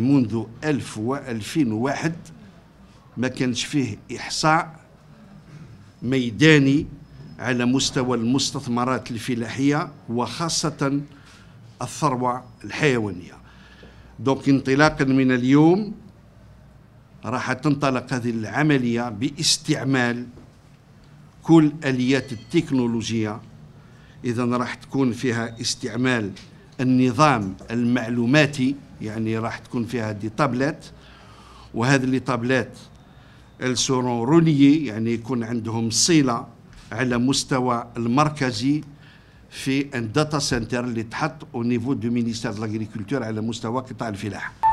منذ 1000 و 2001 ما كانش فيه إحصاء ميداني على مستوى المستثمرات الفلاحية وخاصة الثروة الحيوانية دونك انطلاقا من اليوم راح تنطلق هذه العملية باستعمال كل آليات التكنولوجيا إذا راح تكون فيها استعمال النظام المعلوماتي يعني راح تكون فيها دي طابلات وهذه لي طابلات السورون رونيي يعني يكون عندهم صله على مستوى المركزي في ان داتا سنتر اللي تحط او نيفو دو مينيستير دو لاغريكولتور على مستوى قطاع الفلاحه